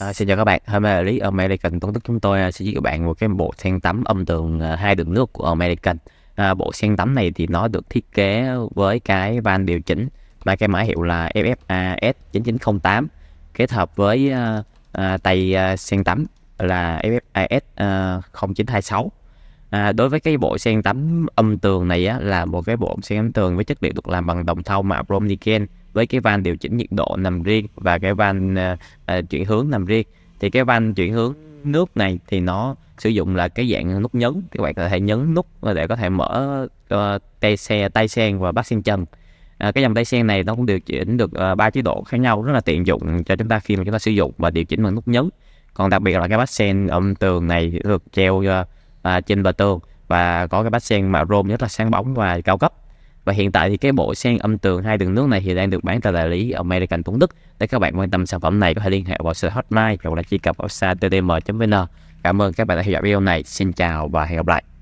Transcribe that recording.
À, xin chào các bạn, hôm nay ở Lý American Tôn Tức chúng tôi ờ, sẽ giới các bạn một cái bộ sen tắm âm tường ờ, hai đường nước của American à, Bộ sen tắm này thì nó được thiết kế với cái van điều chỉnh mà cái mã hiệu là FFAS 9908 kết hợp với à, à, tay sen tắm là FFAS à, 0926 à, Đối với cái bộ sen tắm âm tường này á, là một cái bộ sen tắm tường với chất liệu được làm bằng đồng thau mạ bromniken với cái van điều chỉnh nhiệt độ nằm riêng và cái van uh, chuyển hướng nằm riêng thì cái van chuyển hướng nước này thì nó sử dụng là cái dạng nút nhấn thì các bạn có thể nhấn nút để có thể mở uh, tay xe tay sen và bát sen chân à, cái dòng tay sen này nó cũng điều chỉnh được ba uh, chế độ khác nhau rất là tiện dụng cho chúng ta khi mà chúng ta sử dụng và điều chỉnh bằng nút nhấn còn đặc biệt là cái bát sen âm tường này được treo uh, trên bờ tường và có cái bát sen mà rôm rất là sáng bóng và cao cấp và hiện tại thì cái bộ sen âm tường hai đường nước này thì đang được bán tại đại lý American Tuấn Đức để các bạn quan tâm sản phẩm này có thể liên hệ vào số hotline hoặc là truy cập vào sa ttm.vn cảm ơn các bạn đã theo dõi video này xin chào và hẹn gặp lại